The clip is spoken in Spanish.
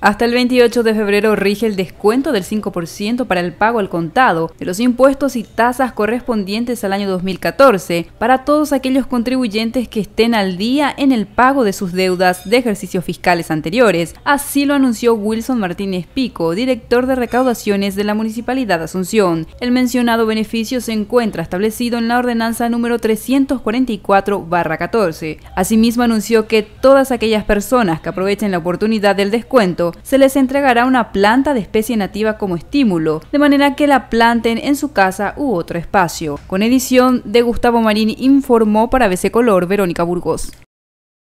Hasta el 28 de febrero rige el descuento del 5% para el pago al contado de los impuestos y tasas correspondientes al año 2014 para todos aquellos contribuyentes que estén al día en el pago de sus deudas de ejercicios fiscales anteriores. Así lo anunció Wilson Martínez Pico, director de recaudaciones de la Municipalidad de Asunción. El mencionado beneficio se encuentra establecido en la ordenanza número 344-14. Asimismo anunció que todas aquellas personas que aprovechen la oportunidad del descuento se les entregará una planta de especie nativa como estímulo, de manera que la planten en su casa u otro espacio. Con edición de Gustavo Marín informó para BC Color Verónica Burgos.